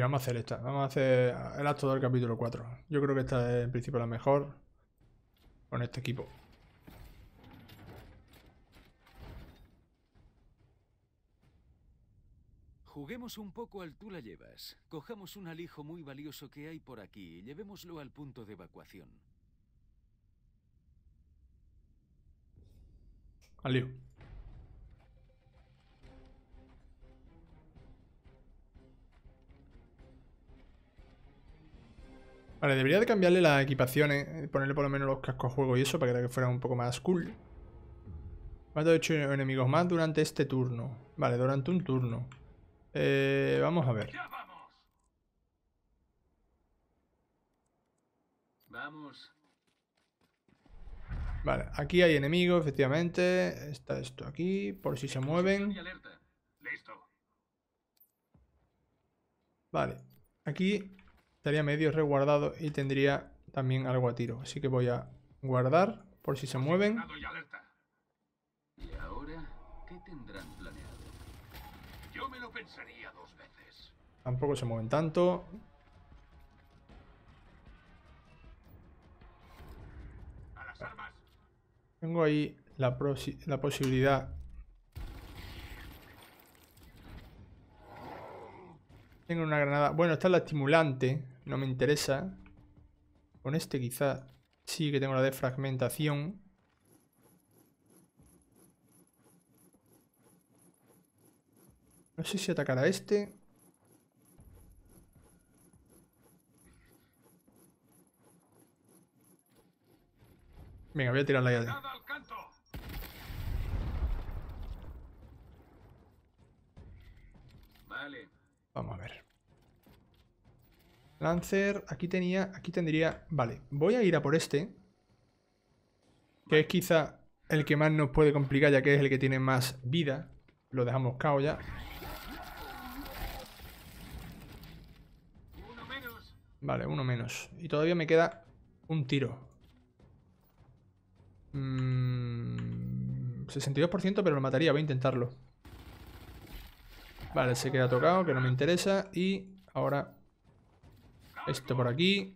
vamos a hacer esta. Vamos a hacer el acto del capítulo 4. Yo creo que esta es en principio la mejor con este equipo. Juguemos un poco al tú la llevas. Cojamos un alijo muy valioso que hay por aquí y llevémoslo al punto de evacuación. Al Vale, debería de cambiarle las equipaciones, eh, ponerle por lo menos los cascos juego y eso para que fuera un poco más cool. he hecho enemigos más durante este turno. Vale, durante un turno. Eh, vamos a ver. Vamos. Vale, aquí hay enemigos, efectivamente. Está esto aquí, por si se mueven. Vale, aquí Estaría medio resguardado y tendría también algo a tiro. Así que voy a guardar por si se mueven. Tampoco se mueven tanto. Tengo ahí la, la posibilidad. Tengo una granada. Bueno, está la estimulante. No me interesa. Con este quizá sí que tengo la defragmentación. No sé si atacar a este. Venga, voy a tirar la Vamos a ver. Lancer, aquí tenía, aquí tendría... Vale, voy a ir a por este. Que es quizá el que más nos puede complicar ya que es el que tiene más vida. Lo dejamos cao ya. Vale, uno menos. Y todavía me queda un tiro. 62%, mm, pero lo mataría. Voy a intentarlo. Vale, se queda tocado, que no me interesa. Y ahora esto por aquí.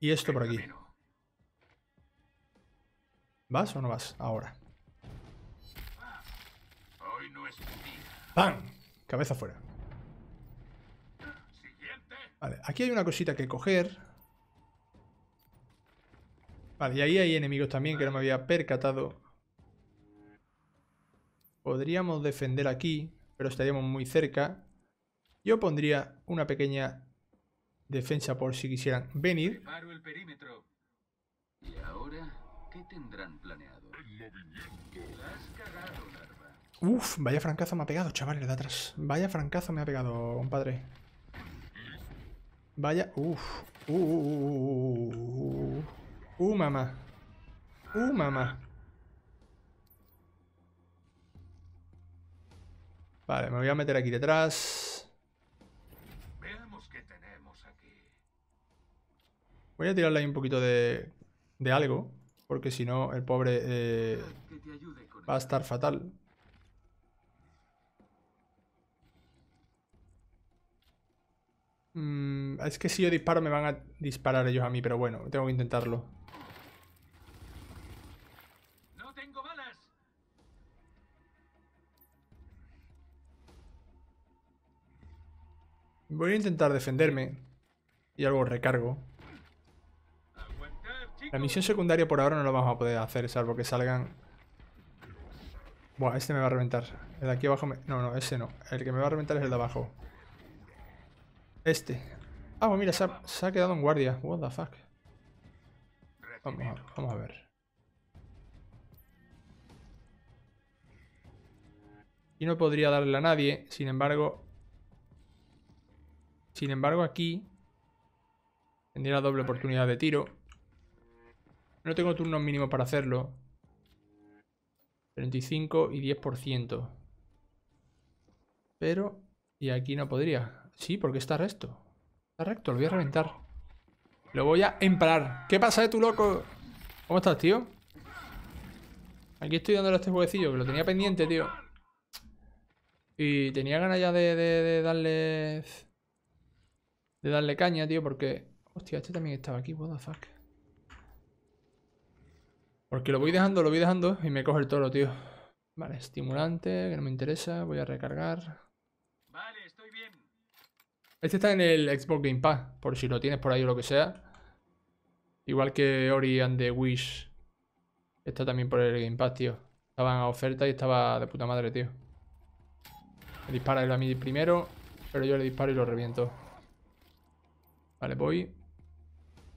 Y esto por aquí. ¿Vas o no vas? Ahora. ¡Pam! Cabeza fuera. Vale, aquí hay una cosita que coger. Vale, y ahí hay enemigos también que no me había percatado. Podríamos defender aquí, pero estaríamos muy cerca. Yo pondría una pequeña defensa por si quisieran venir. El ¿Y Uf, vaya francazo me ha pegado, chavales, de atrás. Vaya francazo me ha pegado, compadre. Vaya, uf. Uh, uh, uh, mamá. Uh, mamá. Vale, me voy a meter aquí detrás. Voy a tirarle ahí un poquito de, de algo, porque si no el pobre eh, va a estar fatal. Mm, es que si yo disparo me van a disparar ellos a mí, pero bueno, tengo que intentarlo. Voy a intentar defenderme. Y algo recargo. La misión secundaria por ahora no la vamos a poder hacer, salvo que salgan... Buah, este me va a reventar. El de aquí abajo me... No, no, ese no. El que me va a reventar es el de abajo. Este. Ah, bueno, pues mira, se ha, quedado en guardia. What the fuck. vamos a ver. Y no podría darle a nadie, sin embargo... Sin embargo, aquí tendría doble oportunidad de tiro. No tengo turnos mínimos para hacerlo. 35 y 10%. Pero... Y aquí no podría. Sí, porque está recto. Está recto, lo voy a reventar. Lo voy a emparar. ¿Qué pasa, eh, tu loco? ¿Cómo estás, tío? Aquí estoy dándole a este jueguecillo, que lo tenía pendiente, tío. Y tenía ganas ya de, de darle de darle caña, tío, porque... Hostia, este también estaba aquí, what the fuck. Porque lo voy dejando, lo voy dejando y me coge el toro, tío. Vale, estimulante, que no me interesa, voy a recargar. Vale, estoy bien. Este está en el Xbox Game Pass, por si lo tienes por ahí o lo que sea. Igual que Ori and the Wish. Está también por el Game Pass, tío. Estaban a oferta y estaba de puta madre, tío. Me dispara el a mí primero, pero yo le disparo y lo reviento. Vale, voy.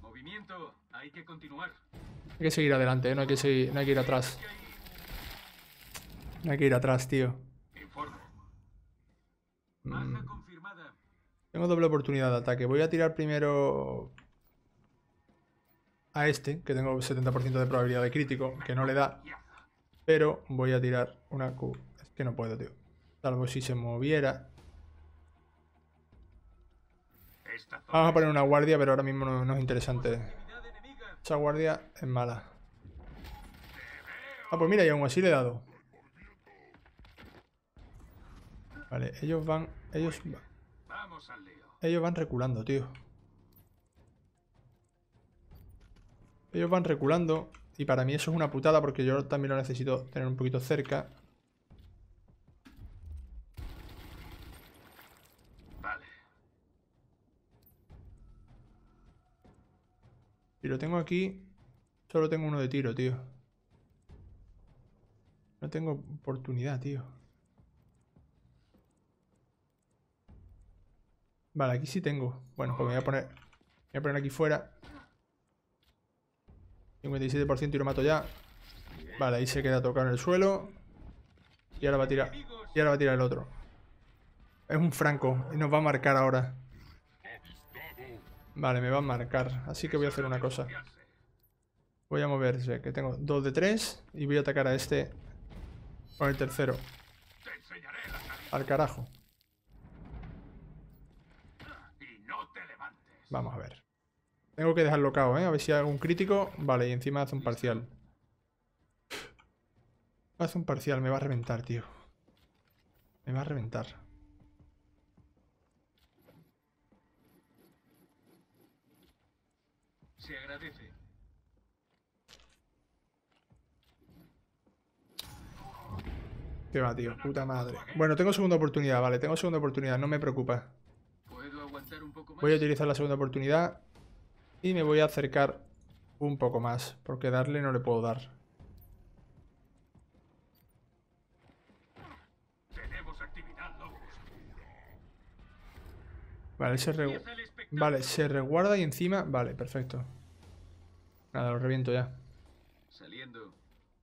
Movimiento, hay que continuar. Hay que seguir adelante, ¿eh? no, hay que hay que ir atrás. No hay que ir atrás, tío. Mm. Tengo doble oportunidad de ataque. Voy a tirar primero a este, que tengo 70% de probabilidad de crítico, que no le da. Pero voy a tirar una Q. Es que no puedo, tío. Salvo si se moviera. Vamos a poner una guardia, pero ahora mismo no, no es interesante. Esa guardia es mala. Ah, pues mira, y aún así le he dado. Vale, ellos van... Ellos van... Ellos van reculando, tío. Ellos van reculando. Y para mí eso es una putada porque yo también lo necesito tener un poquito cerca. Si lo tengo aquí, solo tengo uno de tiro, tío. No tengo oportunidad, tío. Vale, aquí sí tengo. Bueno, pues me voy a poner... voy a poner aquí fuera. 57% y lo mato ya. Vale, ahí se queda tocado en el suelo. Y ahora va a tirar... Y ahora va a tirar el otro. Es un franco. Y nos va a marcar ahora. Vale, me va a marcar. Así que voy a hacer una cosa. Voy a moverse, que tengo dos de tres. Y voy a atacar a este con el tercero. Al carajo. Vamos a ver. Tengo que dejarlo cao, ¿eh? A ver si hay algún crítico. Vale, y encima hace un parcial. Hace un parcial, me va a reventar, tío. Me va a reventar. Se agradece. Qué va, tío. Puta madre. Bueno, tengo segunda oportunidad, vale. Tengo segunda oportunidad, no me preocupa. Voy a utilizar la segunda oportunidad y me voy a acercar un poco más, porque darle no le puedo dar. Vale, ese re... Vale, se reguarda y encima... Vale, perfecto. Nada, lo reviento ya.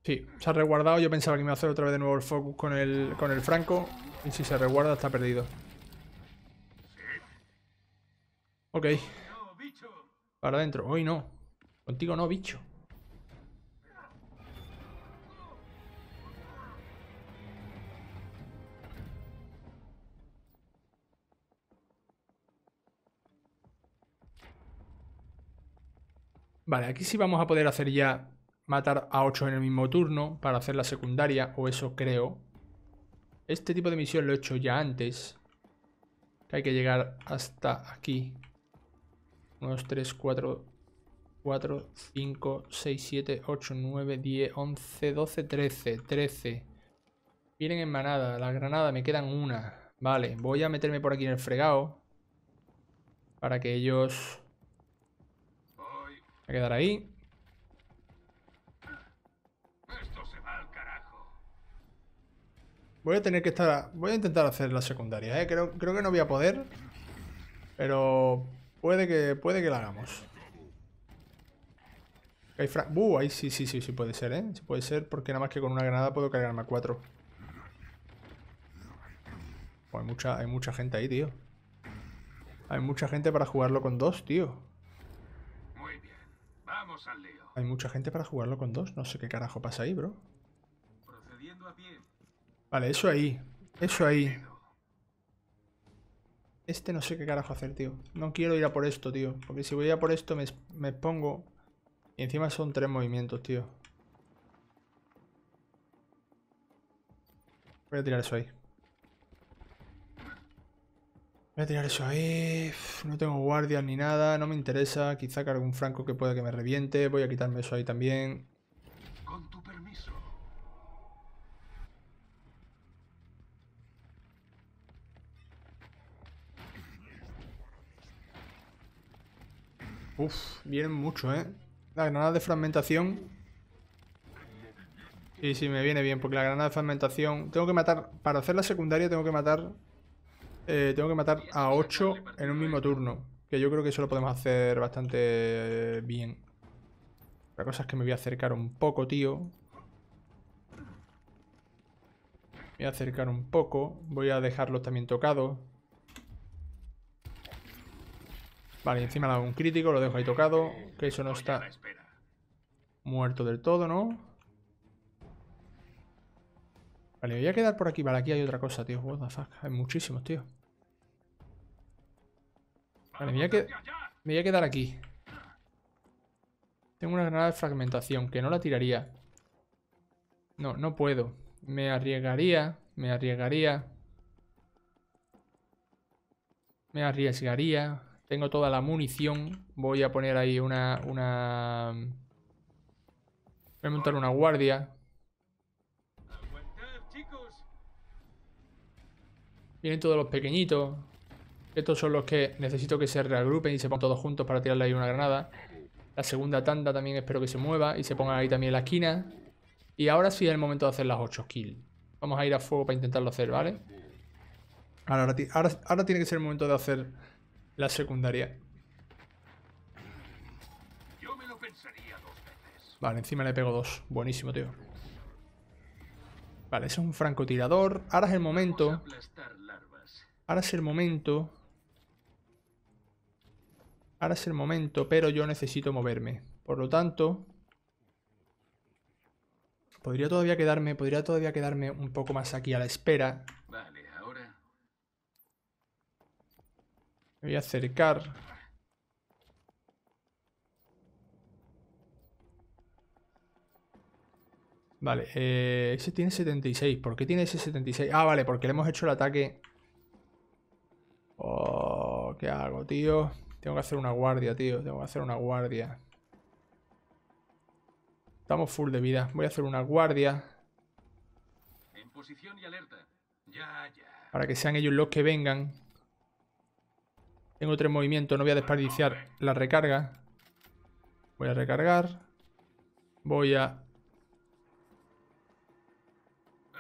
Sí, se ha reguardado. Yo pensaba que me iba a hacer otra vez de nuevo el focus con el, con el franco. Y si se reguarda está perdido. Ok. Para adentro. Hoy no. Contigo no, bicho. Vale, aquí sí vamos a poder hacer ya matar a 8 en el mismo turno para hacer la secundaria, o eso creo. Este tipo de misión lo he hecho ya antes. hay que llegar hasta aquí. 1, 2, 3, 4, 4, 5, 6, 7, 8, 9, 10, 11, 12, 13, 13. Vienen en manada, la granada, me quedan una. Vale, voy a meterme por aquí en el fregado. Para que ellos a quedar ahí. Esto se va al carajo. Voy a tener que estar... Voy a intentar hacer la secundaria, ¿eh? Creo, que no voy a poder. Pero puede que, puede que la hagamos. Hay uh, ahí sí, sí, sí, sí puede ser, ¿eh? Sí puede ser porque nada más que con una granada puedo cargarme a cuatro. Pues mucha, hay mucha gente ahí, tío. Hay mucha gente para jugarlo con dos, tío. Hay mucha gente para jugarlo con dos. No sé qué carajo pasa ahí, bro. Vale, eso ahí. Eso ahí. Este no sé qué carajo hacer, tío. No quiero ir a por esto, tío. Porque si voy a por esto me, me pongo... Y encima son tres movimientos, tío. Voy a tirar eso ahí. Voy a tirar eso ahí. No tengo guardias ni nada. No me interesa. Quizá cargo un franco que pueda que me reviente. Voy a quitarme eso ahí también. Con tu permiso. Uf, vienen mucho, ¿eh? La granada de fragmentación. y sí, me viene bien. Porque la granada de fragmentación... Tengo que matar... Para hacer la secundaria tengo que matar eh, tengo que matar a 8 en un mismo turno. Que yo creo que eso lo podemos hacer bastante bien. La cosa es que me voy a acercar un poco, tío. Me voy a acercar un poco. Voy a dejarlos también tocado Vale, encima le hago un crítico, lo dejo ahí tocado. Que eso no está muerto del todo, ¿no? Vale, voy a quedar por aquí. Vale, aquí hay otra cosa, tío. What the Hay muchísimos, tío. Vale, me voy a, me voy a quedar aquí. Tengo una granada de fragmentación, que no la tiraría. No, no puedo. Me arriesgaría, me arriesgaría. Me arriesgaría. Tengo toda la munición. Voy a poner ahí una... una... Voy a montar una guardia. Vienen todos los pequeñitos. Estos son los que necesito que se reagrupen y se pongan todos juntos para tirarle ahí una granada. La segunda tanda también espero que se mueva y se pongan ahí también en la esquina. Y ahora sí es el momento de hacer las 8 kills. Vamos a ir a fuego para intentarlo hacer, ¿vale? Ahora, tiene que ser el momento de hacer la secundaria. Yo me lo pensaría dos veces. Vale, encima le pego dos. Buenísimo, tío. Vale, es un francotirador. Ahora es el momento Ahora es el momento. Ahora es el momento, pero yo necesito moverme. Por lo tanto... Podría todavía quedarme, podría todavía quedarme un poco más aquí a la espera. Vale, ahora. voy a acercar. Vale, eh, ese tiene 76. ¿Por qué tiene ese 76? Ah, vale, porque le hemos hecho el ataque Oh, ¿Qué hago, tío? Tengo que hacer una guardia, tío. Tengo que hacer una guardia. Estamos full de vida. Voy a hacer una guardia. En posición y alerta. Ya, ya. Para que sean ellos los que vengan. Tengo tres movimientos. No voy a desperdiciar la recarga. Voy a recargar. Voy a...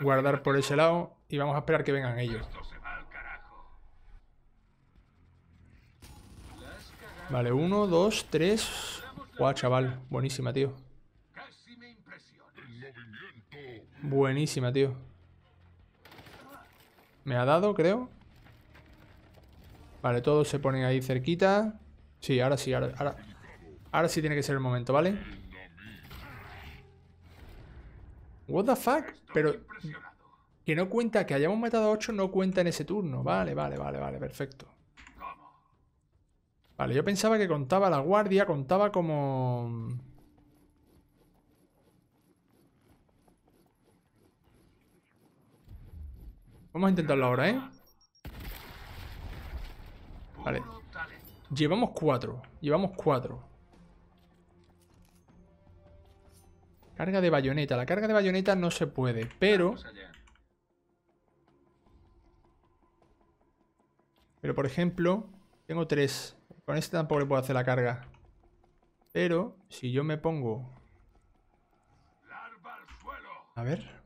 Guardar por ese lado. Y vamos a esperar que vengan ellos. Vale, uno, dos, tres. Guau, chaval. Buenísima, tío. Buenísima, tío. Me ha dado, creo. Vale, todos se ponen ahí cerquita. Sí, ahora sí, ahora, sí tiene que ser el momento, ¿vale? What the fuck? Pero que no cuenta, que hayamos matado a 8 no cuenta en ese turno. Vale, vale, vale, vale, perfecto. Vale, yo pensaba que contaba la guardia, contaba como... Vamos a intentarlo ahora, ¿eh? Vale. Llevamos cuatro. Llevamos cuatro. Carga de bayoneta. La carga de bayoneta no se puede, pero... Pero, por ejemplo, tengo tres. Con este tampoco le puedo hacer la carga. Pero si yo me pongo... A ver.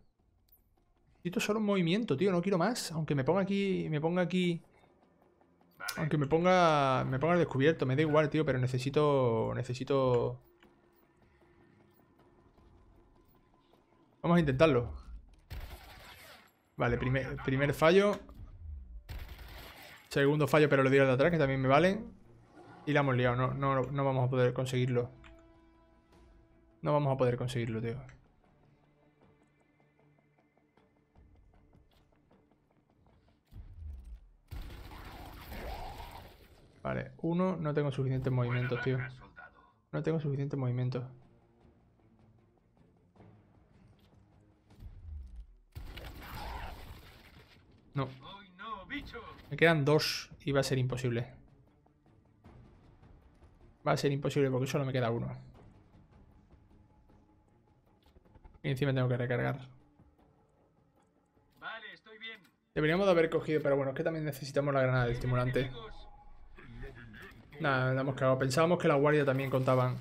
Necesito solo un movimiento, tío. No quiero más. Aunque me ponga aquí... Me ponga aquí... Aunque me ponga... Me ponga descubierto. Me da igual, tío. Pero necesito... Necesito... Vamos a intentarlo. Vale, primer, primer fallo. Segundo fallo, pero lo digo de atrás, que también me valen. Y la hemos liado, no, no, no vamos a poder conseguirlo. No vamos a poder conseguirlo, tío. Vale, uno, no tengo suficiente movimiento, tío. No tengo suficiente movimiento. No. Me quedan dos y va a ser imposible. Va a ser imposible porque solo me queda uno. Y encima tengo que recargar. Vale, estoy bien. Deberíamos de haber cogido, pero bueno, es que también necesitamos la granada de estimulante. Nada, nos hemos cagado. Pensábamos que la guardia también contaban.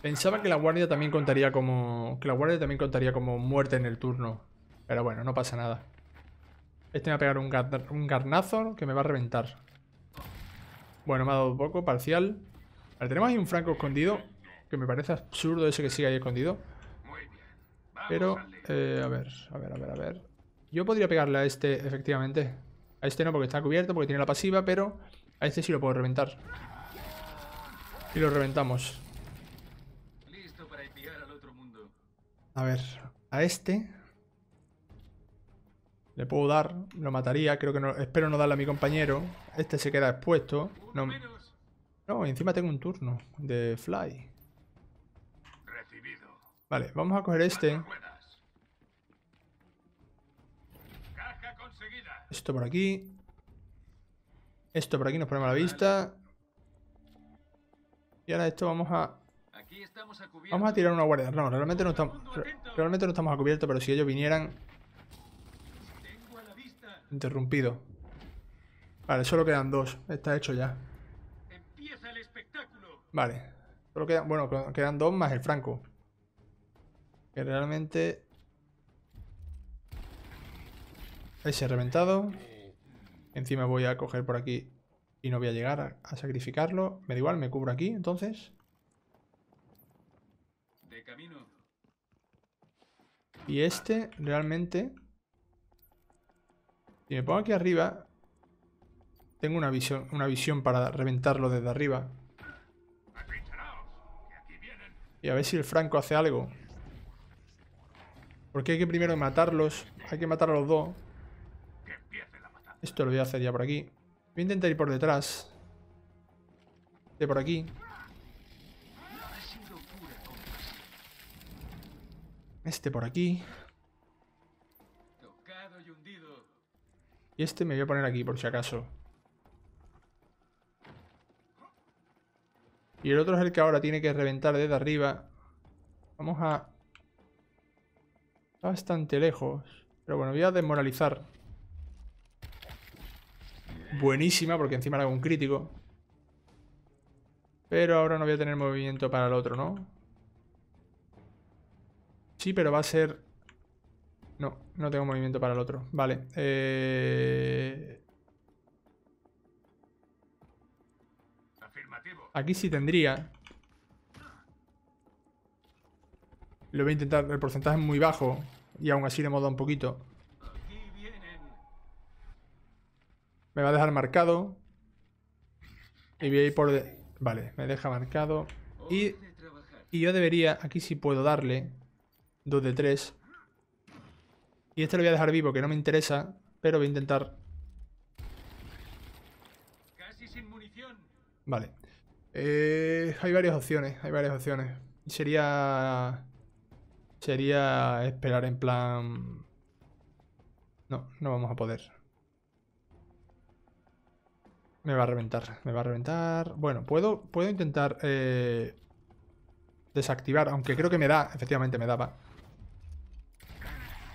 Pensaba que la guardia también contaría como... Que la guardia también contaría como muerte en el turno. Pero bueno, no pasa nada. Este me va a pegar un garnazo que me va a reventar. Bueno, me ha dado poco, parcial. Ahora tenemos ahí un franco escondido, que me parece absurdo ese que sigue ahí escondido. Pero, eh, a ver, a ver, a ver, a ver. Yo podría pegarle a este, efectivamente. A este no, porque está cubierto, porque tiene la pasiva, pero a este sí lo puedo reventar. Y lo reventamos. A ver, a este le puedo dar, lo mataría, creo que no, espero no darle a mi compañero. Este se queda expuesto. No, no encima tengo un turno de fly. Vale, vamos a coger este. Esto por aquí. Esto por aquí nos ponemos a la vista. Y ahora esto vamos a... Vamos a tirar una guardia. No, realmente no Realmente no estamos a cubierto, pero si ellos vinieran... Interrumpido. Vale, solo quedan dos. Está hecho ya. Empieza el espectáculo. Vale. Solo quedan, bueno, quedan dos más el Franco. Que realmente... Ese reventado. Encima voy a coger por aquí y no voy a llegar a, sacrificarlo. Me da igual, me cubro aquí, entonces. De camino. Y este realmente si me pongo aquí arriba, tengo una visión, una visión para reventarlo desde arriba. Y a ver si el Franco hace algo. Porque hay que primero matarlos. Hay que matar a los dos. Esto lo voy a hacer ya por aquí. Voy a intentar ir por detrás. De por aquí. Este por aquí. Y este me voy a poner aquí, por si acaso. Y el otro es el que ahora tiene que reventar desde arriba. Vamos a... bastante lejos. Pero bueno, voy a desmoralizar. Buenísima, porque encima le hago un crítico. Pero ahora no voy a tener movimiento para el otro, ¿no? Sí, pero va a ser no, no tengo movimiento para el otro. Vale. Eh, aquí sí tendría. Lo voy a intentar. El porcentaje es muy bajo. Y aún así le hemos dado un poquito. Me va a dejar marcado. Y voy a ir por... Vale, me deja marcado. Y, y yo debería... Aquí sí puedo darle. 2 de 3. Y este lo voy a dejar vivo, que no me interesa, pero voy a intentar... Vale. Eh, hay varias opciones, hay varias opciones. Sería... Sería esperar en plan... No, no vamos a poder. Me va a reventar, me va a reventar. Bueno, puedo, puedo intentar eh, desactivar, aunque creo que me da, efectivamente me daba.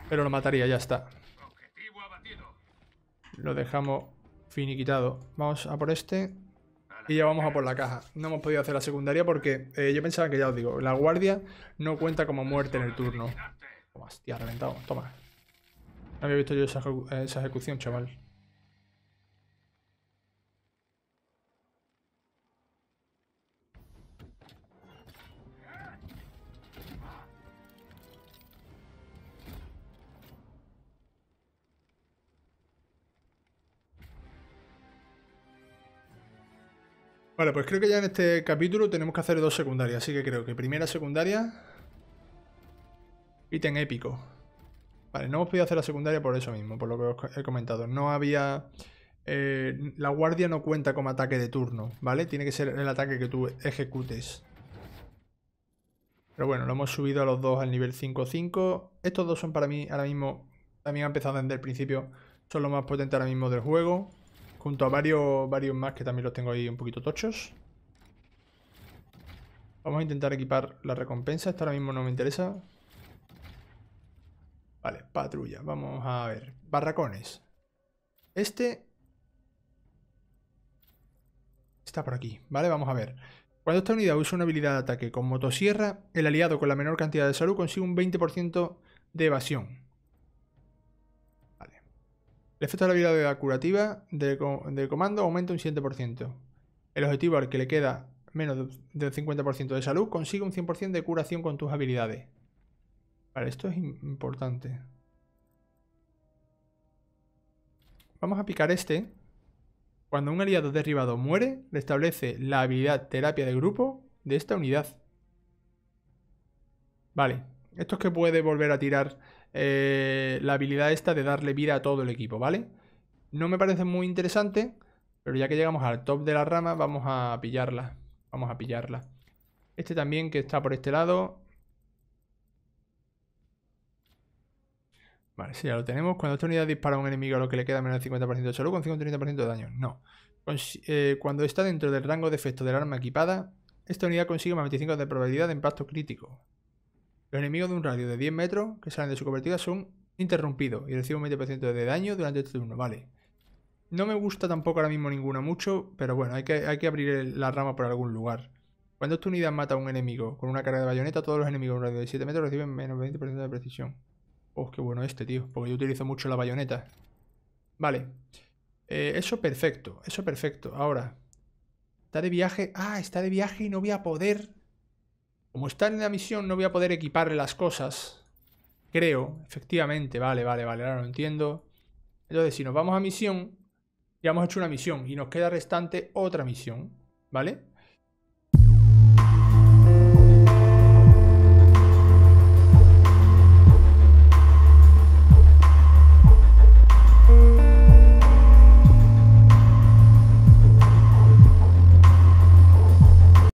Pero lo mataría, ya está. Lo dejamos finiquitado. Vamos a por este. Y ya vamos a por la caja. No hemos podido hacer la secundaria porque eh, yo pensaba que ya os digo, la guardia no cuenta como muerte en el turno. Toma, hostia, reventado. Toma. No había visto yo esa eh, ejecución, chaval. Vale, pues creo que ya en este capítulo tenemos que hacer dos secundarias, así que creo que primera secundaria... Ítem épico. Vale, no hemos podido hacer la secundaria por eso mismo, por lo que os he comentado. No había... Eh, la guardia no cuenta como ataque de turno, ¿vale? Tiene que ser el ataque que tú ejecutes. Pero bueno, lo hemos subido a los dos al nivel 5-5. Estos dos son para mí ahora mismo, también han empezado desde el principio, son los más potentes ahora mismo del juego. Junto a varios, varios más que también los tengo ahí un poquito tochos. Vamos a intentar equipar la recompensa. Esta ahora mismo no me interesa. Vale, patrulla. Vamos a ver. Barracones. Este... Está por aquí. Vale, vamos a ver. Cuando esta unidad usa una habilidad de ataque con motosierra, el aliado con la menor cantidad de salud consigue un 20% de evasión. El efecto de la habilidad curativa del, comando aumenta un 7%. El objetivo al que le queda menos del 50% de salud consigue un 100% de curación con tus habilidades. Vale, esto es importante. Vamos a picar este. Cuando un aliado derribado muere, restablece la habilidad terapia de grupo de esta unidad. Vale, esto es que puede volver a tirar eh, la habilidad esta de darle vida a todo el equipo, ¿vale? No me parece muy interesante, pero ya que llegamos al top de la rama, vamos a pillarla. Vamos a pillarla. Este también que está por este lado. Vale, sí, ya lo tenemos. Cuando esta unidad dispara a un enemigo a lo que le queda menos del 50% de salud, con un 30 de daño. No. Eh, cuando está dentro del rango de efecto del arma equipada, esta unidad consigue más 25 de probabilidad de impacto crítico. Los enemigos de un radio de 10 metros que salen de su cobertura son interrumpidos y reciben un 20% de daño durante este turno, vale. No me gusta tampoco ahora mismo ninguna mucho, pero bueno, hay que, hay que abrir la rama por algún lugar. Cuando esta unidad mata a un enemigo con una carga de bayoneta, todos los enemigos de un radio de 7 metros reciben menos 20% de precisión. Oh, qué bueno este, tío, porque yo utilizo mucho la bayoneta. Vale. Eh, eso perfecto, eso perfecto. Ahora, está de viaje. Ah, está de viaje y no voy a poder como está en la misión, no voy a poder equiparle las cosas. Creo, efectivamente. Vale, vale, vale. Ahora lo entiendo. Entonces, si nos vamos a misión, ya hemos hecho una misión y nos queda restante otra misión. ¿Vale?